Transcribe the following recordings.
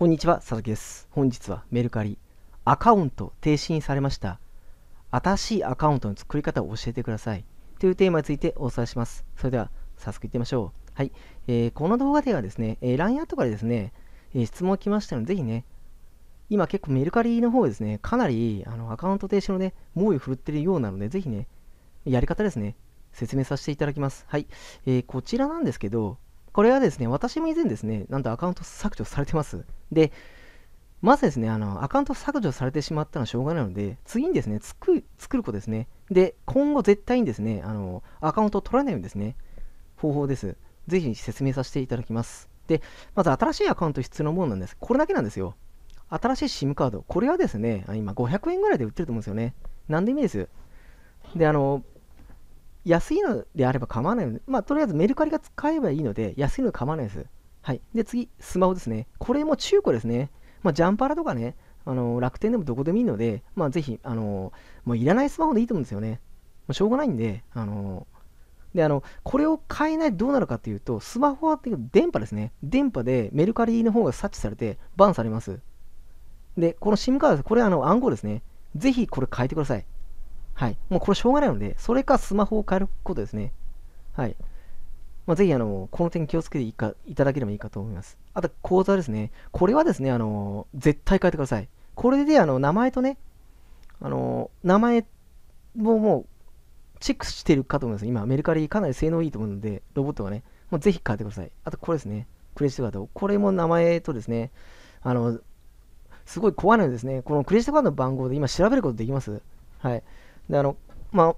こんにちは、佐々木です。本日はメルカリ、アカウント停止にされました。新しいアカウントの作り方を教えてください。というテーマについてお伝えします。それでは、早速いってみましょう。はい。えー、この動画ではですね、えー、LINE アットからですね、えー、質問来ましたので、ぜひね、今結構メルカリの方ですね、かなりあのアカウント停止のね、猛威を振るってるようなので、ぜひね、やり方ですね、説明させていただきます。はい。えー、こちらなんですけど、これはですね、私も以前ですね、なんとアカウント削除されてます。で、まずですね、あの、アカウント削除されてしまったのはしょうがないので、次にですね、作る、作る子ですね。で、今後絶対にですね、あの、アカウントを取らないようにですね、方法です。ぜひ説明させていただきます。で、まず新しいアカウント必要なものなんです。これだけなんですよ。新しい SIM カード。これはですね、今500円ぐらいで売ってると思うんですよね。なんで意味です。で、あの、安いのであれば構わないので、まあ、とりあえずメルカリが使えばいいので、安いの構わないです。はい。で、次、スマホですね。これも中古ですね。まあ、ジャンパラとかね、あのー、楽天でもどこでもいいので、まあ、ぜひ、あのー、もういらないスマホでいいと思うんですよね。もうしょうがないんで、あのー、で、あの、これを変えないとどうなるかっていうと、スマホはっていう電波ですね。電波でメルカリの方が察知されて、バンされます。で、この SIM カード、これあの暗号ですね。ぜひこれ変えてください。はい。もうこれしょうがないので、それかスマホを変えることですね。はい。まあ、ぜひ、あの、この点気をつけていかいただければいいかと思います。あと、口座ですね。これはですね、あの、絶対変えてください。これで、あの、名前とね、あの、名前ももう、チェックしてるかと思います。今、メルカリかなり性能いいと思うので、ロボットがね、もうぜひ変えてください。あと、これですね。クレジットカード。これも名前とですね、あの、すごい怖いのですね、このクレジットカードの番号で今調べることできます。はい。で、あの、まあ、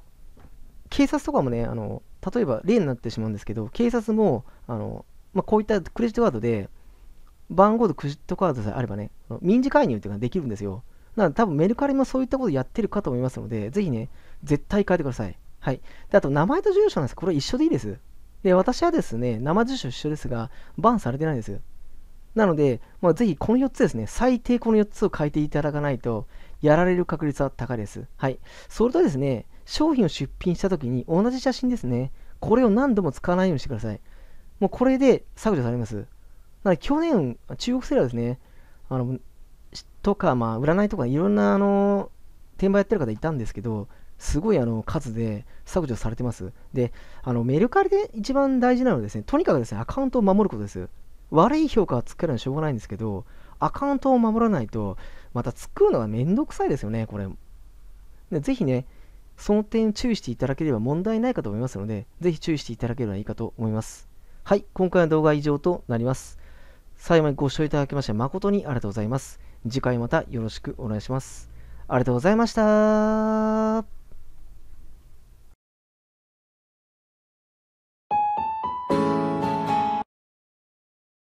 警察とかもね、あの、例えば例になってしまうんですけど、警察も、あの、まあ、こういったクレジットカードで、番号とクレジットカードさえあればね、民事介入っていうのができるんですよ。なので、多分メルカリもそういったことやってるかと思いますので、ぜひね、絶対変えてください。はい。で、あと、名前と住所なんです。これは一緒でいいです。で、私はですね、生住所一緒ですが、バンされてないんです。なので、まあ、ぜひこの4つですね、最低この4つを変えていただかないと、やられる確率は高いです。はい。それとですね、商品を出品したときに同じ写真ですね、これを何度も使わないようにしてください。もうこれで削除されます。なの去年、中国セーですね、あの、とか、まあ、占いとかいろんな、あの、転売やってる方いたんですけど、すごいあの数で削除されてます。で、あのメルカリで一番大事なのはですね、とにかくですね、アカウントを守ることです。悪い評価はつけるのはしょうがないんですけど、アカウントを守らないと、また作るのがめんどくさいですよね、これ。でぜひね、その点注意していただければ問題ないかと思いますので、ぜひ注意していただければいいかと思います。はい、今回の動画は以上となります。最後までご視聴いただきまして誠にありがとうございます。次回またよろしくお願いします。ありがとうございました。